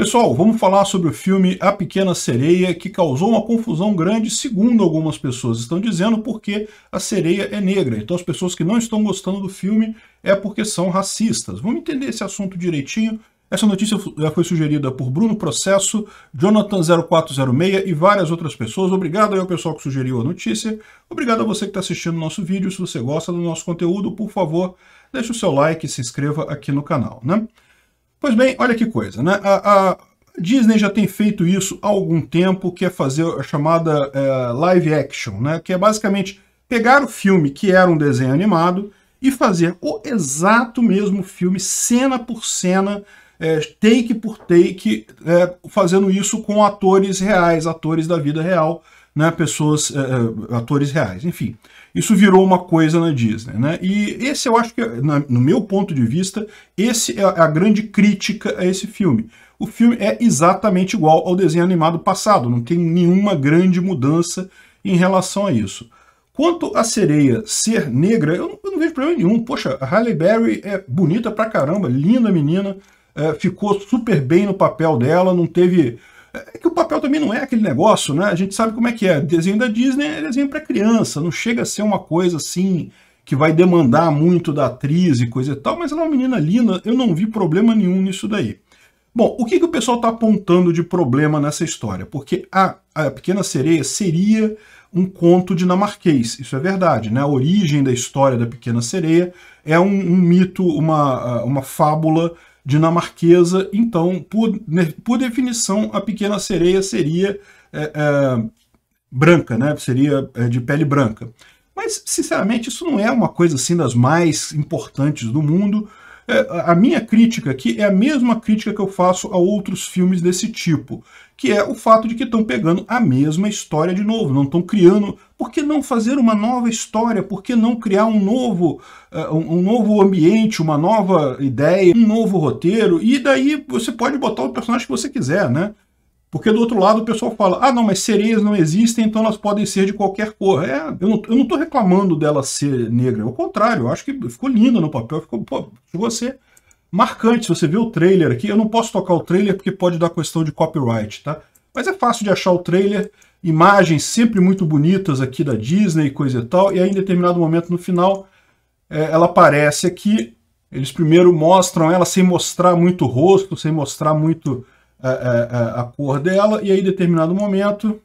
Pessoal, vamos falar sobre o filme A Pequena Sereia, que causou uma confusão grande, segundo algumas pessoas estão dizendo, porque a sereia é negra. Então as pessoas que não estão gostando do filme é porque são racistas. Vamos entender esse assunto direitinho. Essa notícia foi sugerida por Bruno Processo, Jonathan0406 e várias outras pessoas. Obrigado aí ao pessoal que sugeriu a notícia. Obrigado a você que está assistindo o nosso vídeo. Se você gosta do nosso conteúdo, por favor, deixe o seu like e se inscreva aqui no canal. Né? Pois bem, olha que coisa, né? A, a Disney já tem feito isso há algum tempo, que é fazer a chamada é, live action, né? Que é basicamente pegar o filme que era um desenho animado e fazer o exato mesmo filme, cena por cena, é, take por take, é, fazendo isso com atores reais, atores da vida real, né, pessoas, uh, atores reais. Enfim, isso virou uma coisa na Disney. Né? E esse eu acho que, na, no meu ponto de vista, esse é a grande crítica a esse filme. O filme é exatamente igual ao desenho animado passado, não tem nenhuma grande mudança em relação a isso. Quanto a sereia ser negra, eu não, eu não vejo problema nenhum. Poxa, a Halle Berry é bonita pra caramba, linda menina, é, ficou super bem no papel dela, não teve é que o papel também não é aquele negócio, né? A gente sabe como é que é. Desenho da Disney é desenho para criança, não chega a ser uma coisa assim que vai demandar muito da atriz e coisa e tal, mas ela é uma menina linda, eu não vi problema nenhum nisso daí. Bom, o que, que o pessoal está apontando de problema nessa história? Porque a, a Pequena Sereia seria um conto dinamarquês, isso é verdade, né? A origem da história da Pequena Sereia é um, um mito, uma, ah, uma fábula dinamarquesa. Então, por, por definição, a pequena sereia seria é, é, branca, né? seria é, de pele branca. Mas, sinceramente, isso não é uma coisa assim das mais importantes do mundo, a minha crítica aqui é a mesma crítica que eu faço a outros filmes desse tipo, que é o fato de que estão pegando a mesma história de novo, não estão criando. Por que não fazer uma nova história? Por que não criar um novo, uh, um novo ambiente, uma nova ideia, um novo roteiro? E daí você pode botar o personagem que você quiser, né? Porque do outro lado o pessoal fala, ah não, mas sereias não existem, então elas podem ser de qualquer cor. É, eu não, estou reclamando dela ser negra, ao é contrário, eu acho que ficou linda no papel, ficou, pô, marcante. Se você vê o trailer aqui, eu não posso tocar o trailer porque pode dar questão de copyright, tá? Mas é fácil de achar o trailer, imagens sempre muito bonitas aqui da Disney e coisa e tal, e aí em determinado momento no final é, ela aparece aqui, eles primeiro mostram ela sem mostrar muito rosto, sem mostrar muito a, a, cor dela, e aí em determinado momento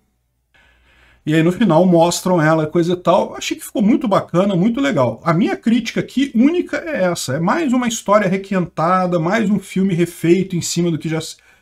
e aí no final mostram ela, coisa e tal. Achei que ficou muito bacana, muito legal. A minha crítica aqui única é essa. É mais uma história requentada, mais um filme refeito em cima do que já,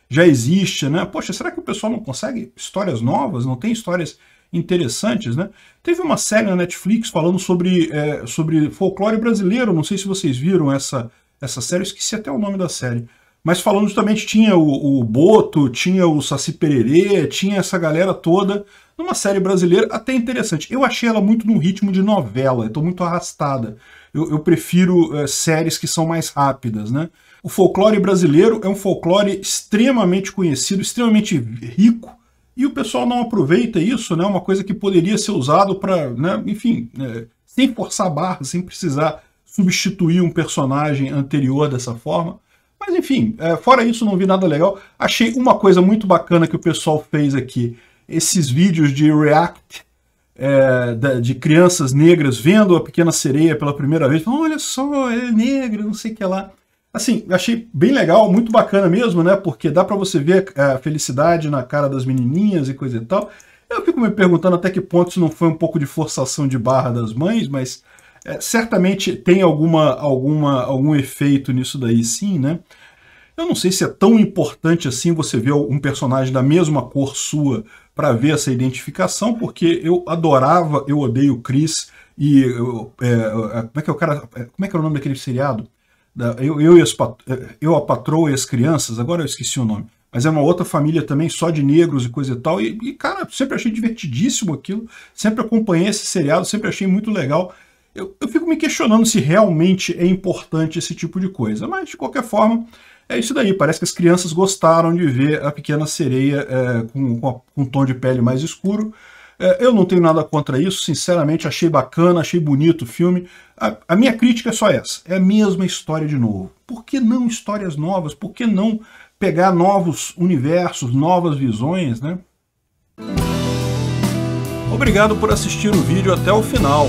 já existe, né? Poxa, será que o pessoal não consegue histórias novas? Não tem histórias interessantes, né? Teve uma série na Netflix falando sobre, é, sobre folclore brasileiro. Não sei se vocês viram essa, essa série. Eu esqueci até o nome da série mas falando justamente, tinha o, o Boto, tinha o Saci Pererê, tinha essa galera toda numa série brasileira até interessante. Eu achei ela muito num ritmo de novela, estou muito arrastada. Eu, eu prefiro é, séries que são mais rápidas, né? O folclore brasileiro é um folclore extremamente conhecido, extremamente rico, e o pessoal não aproveita isso, né? Uma coisa que poderia ser usado para, né? enfim, é, sem forçar a barra, sem precisar substituir um personagem anterior dessa forma. Mas enfim, é, fora isso, não vi nada legal. Achei uma coisa muito bacana que o pessoal fez aqui. Esses vídeos de React é, de crianças negras vendo a Pequena Sereia pela primeira vez. Falando, Olha só, ele é negro, não sei o que lá. Assim, achei bem legal, muito bacana mesmo, né? Porque dá para você ver é, a felicidade na cara das menininhas e coisa e tal. Eu fico me perguntando até que ponto isso não foi um pouco de forçação de barra das mães, mas é, certamente tem alguma, alguma, algum efeito nisso daí, sim, né? Eu não sei se é tão importante assim você ver um personagem da mesma cor sua para ver essa identificação, porque eu adorava Eu Odeio Chris e... É, é, como é que é o cara... É, como é que é o nome daquele seriado? Eu, eu, e as, é, eu a Patroa e as Crianças, agora eu esqueci o nome mas é uma outra família também, só de negros e coisa e tal. E, e, cara, sempre achei divertidíssimo aquilo, sempre acompanhei esse seriado, sempre achei muito legal. Eu, eu fico me questionando se realmente é importante esse tipo de coisa, mas de qualquer forma, é isso daí. Parece que as crianças gostaram de ver a pequena sereia é, com, com, a, com, um tom de pele mais escuro. É, eu não tenho nada contra isso, sinceramente, achei bacana, achei bonito o filme. A, a, minha crítica é só essa: é a mesma história de novo. Por que não histórias novas? Por que não pegar novos universos, novas visões, né? Obrigado por assistir o vídeo até o final.